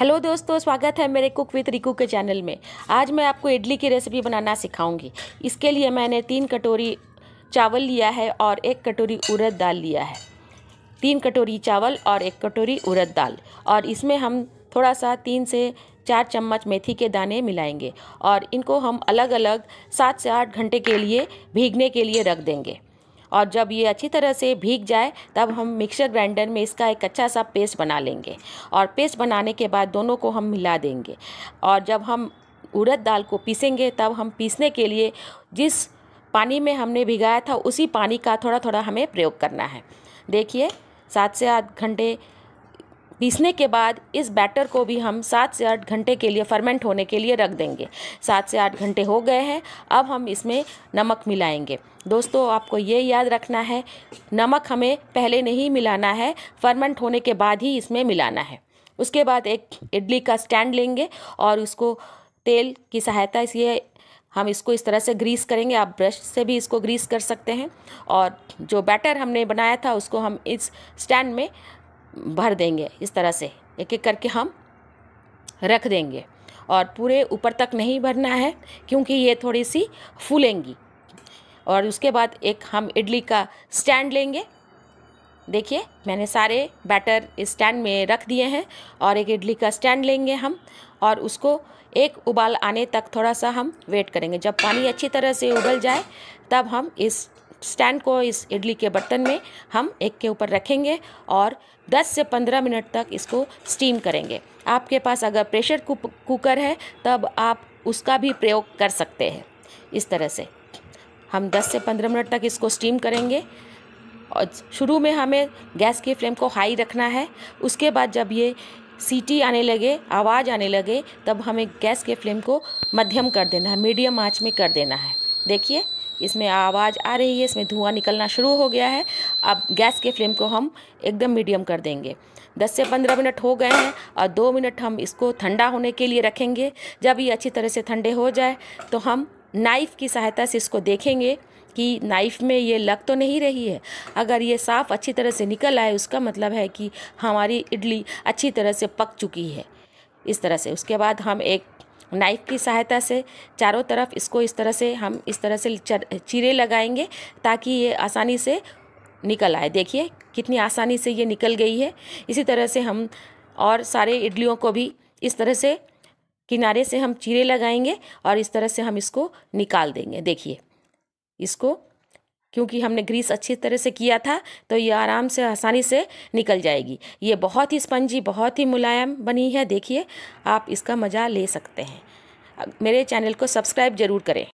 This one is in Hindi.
हेलो दोस्तों स्वागत है मेरे कुक विथ रिकू के चैनल में आज मैं आपको इडली की रेसिपी बनाना सिखाऊंगी इसके लिए मैंने तीन कटोरी चावल लिया है और एक कटोरी उड़द दाल लिया है तीन कटोरी चावल और एक कटोरी उड़द दाल और इसमें हम थोड़ा सा तीन से चार चम्मच मेथी के दाने मिलाएंगे और इनको हम अलग अलग सात से आठ घंटे के लिए भीगने के लिए रख देंगे और जब ये अच्छी तरह से भीग जाए तब हम मिक्सर ग्राइंडर में इसका एक अच्छा सा पेस्ट बना लेंगे और पेस्ट बनाने के बाद दोनों को हम मिला देंगे और जब हम उड़द दाल को पीसेंगे तब हम पीसने के लिए जिस पानी में हमने भिगाया था उसी पानी का थोड़ा थोड़ा हमें प्रयोग करना है देखिए सात से आठ घंटे पीसने के बाद इस बैटर को भी हम सात से आठ घंटे के लिए फर्मेंट होने के लिए रख देंगे सात से आठ घंटे हो गए हैं अब हम इसमें नमक मिलाएंगे दोस्तों आपको ये याद रखना है नमक हमें पहले नहीं मिलाना है फर्मेंट होने के बाद ही इसमें मिलाना है उसके बाद एक इडली का स्टैंड लेंगे और उसको तेल की सहायता से हम इसको इस तरह से ग्रीस करेंगे आप ब्रश से भी इसको ग्रीस कर सकते हैं और जो बैटर हमने बनाया था उसको हम इस स्टैंड में भर देंगे इस तरह से एक एक करके हम रख देंगे और पूरे ऊपर तक नहीं भरना है क्योंकि ये थोड़ी सी फूलेंगी और उसके बाद एक हम इडली का स्टैंड लेंगे देखिए मैंने सारे बैटर स्टैंड में रख दिए हैं और एक इडली का स्टैंड लेंगे हम और उसको एक उबाल आने तक थोड़ा सा हम वेट करेंगे जब पानी अच्छी तरह से उबल जाए तब हम इस स्टैंड को इस इडली के बर्तन में हम एक के ऊपर रखेंगे और 10 से 15 मिनट तक इसको स्टीम करेंगे आपके पास अगर प्रेशर कुकर है तब आप उसका भी प्रयोग कर सकते हैं इस तरह से हम 10 से 15 मिनट तक इसको स्टीम करेंगे और शुरू में हमें गैस की फ्लेम को हाई रखना है उसके बाद जब ये सीटी आने लगे आवाज़ आने लगे तब हमें गैस के फ्लेम को मध्यम कर देना है मीडियम आँच में कर देना है देखिए इसमें आवाज़ आ रही है इसमें धुआं निकलना शुरू हो गया है अब गैस के फ्लेम को हम एकदम मीडियम कर देंगे 10 से 15 मिनट हो गए हैं और दो मिनट हम इसको ठंडा होने के लिए रखेंगे जब ये अच्छी तरह से ठंडे हो जाए तो हम नाइफ़ की सहायता से इसको देखेंगे कि नाइफ़ में ये लग तो नहीं रही है अगर ये साफ़ अच्छी तरह से निकल आए उसका मतलब है कि हमारी इडली अच्छी तरह से पक चुकी है इस तरह से उसके बाद हम एक नाइफ की सहायता से चारों तरफ इसको इस तरह से हम इस तरह से चीरे लगाएंगे ताकि ये आसानी से निकल आए देखिए कितनी आसानी से ये निकल गई है इसी तरह से हम और सारे इडलियों को भी इस तरह से किनारे से हम चीरे लगाएंगे और इस तरह से हम इसको निकाल देंगे देखिए इसको क्योंकि हमने ग्रीस अच्छी तरह से किया था तो ये आराम से आसानी से निकल जाएगी ये बहुत ही स्पंजी बहुत ही मुलायम बनी है देखिए आप इसका मज़ा ले सकते हैं मेरे चैनल को सब्सक्राइब ज़रूर करें